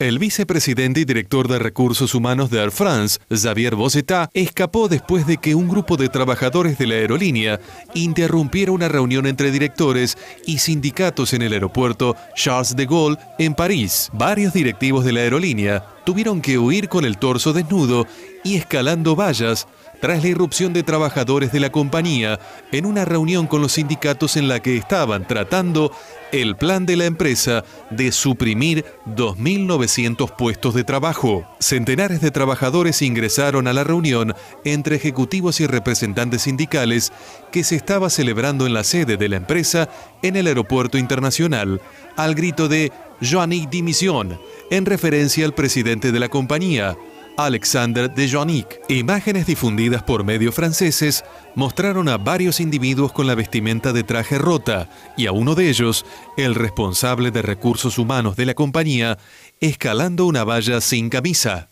El vicepresidente y director de Recursos Humanos de Air France, Xavier Bossetat, escapó después de que un grupo de trabajadores de la aerolínea interrumpiera una reunión entre directores y sindicatos en el aeropuerto Charles de Gaulle en París. Varios directivos de la aerolínea tuvieron que huir con el torso desnudo y escalando vallas tras la irrupción de trabajadores de la compañía en una reunión con los sindicatos en la que estaban tratando el plan de la empresa de suprimir 2.900 puestos de trabajo. Centenares de trabajadores ingresaron a la reunión entre ejecutivos y representantes sindicales que se estaba celebrando en la sede de la empresa en el aeropuerto internacional al grito de Joanny Dimisión en referencia al presidente de la compañía, Alexander de Jonique. Imágenes difundidas por medios franceses mostraron a varios individuos con la vestimenta de traje rota y a uno de ellos, el responsable de recursos humanos de la compañía, escalando una valla sin camisa.